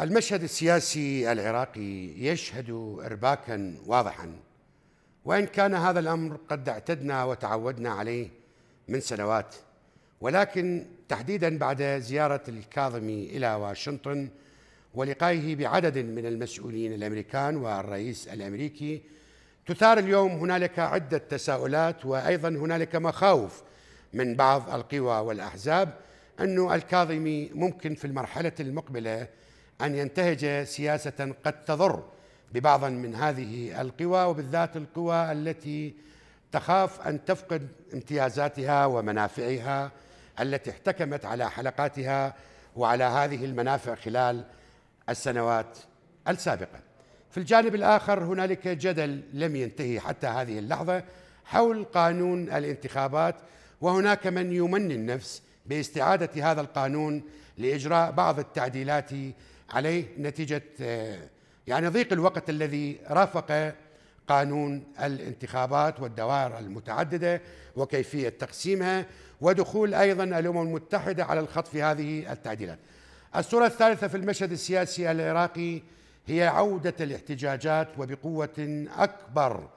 المشهد السياسي العراقي يشهد ارباكا واضحا وان كان هذا الامر قد اعتدنا وتعودنا عليه من سنوات ولكن تحديدا بعد زياره الكاظمي الى واشنطن ولقائه بعدد من المسؤولين الامريكان والرئيس الامريكي تثار اليوم هنالك عده تساؤلات وايضا هنالك مخاوف من بعض القوى والاحزاب انه الكاظمي ممكن في المرحله المقبله أن ينتهج سياسة قد تضر ببعض من هذه القوى وبالذات القوى التي تخاف أن تفقد امتيازاتها ومنافعها التي احتكمت على حلقاتها وعلى هذه المنافع خلال السنوات السابقه. في الجانب الاخر هنالك جدل لم ينتهي حتى هذه اللحظه حول قانون الانتخابات وهناك من يمني النفس باستعاده هذا القانون لاجراء بعض التعديلات عليه نتيجة يعني ضيق الوقت الذي رافق قانون الانتخابات والدوائر المتعددة وكيفية تقسيمها ودخول أيضا الأمم المتحدة على الخط في هذه التعديلات الصورة الثالثة في المشهد السياسي العراقي هي عودة الاحتجاجات وبقوة أكبر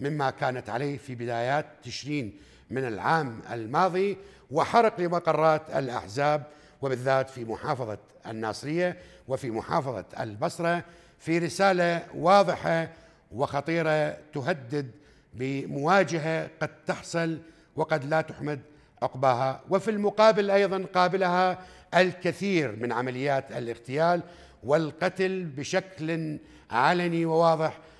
مما كانت عليه في بدايات تشرين من العام الماضي وحرق لمقرات الأحزاب وبالذات في محافظة الناصرية وفي محافظة البصرة في رسالة واضحة وخطيرة تهدد بمواجهة قد تحصل وقد لا تحمد عقباها وفي المقابل أيضا قابلها الكثير من عمليات الاغتيال والقتل بشكل علني وواضح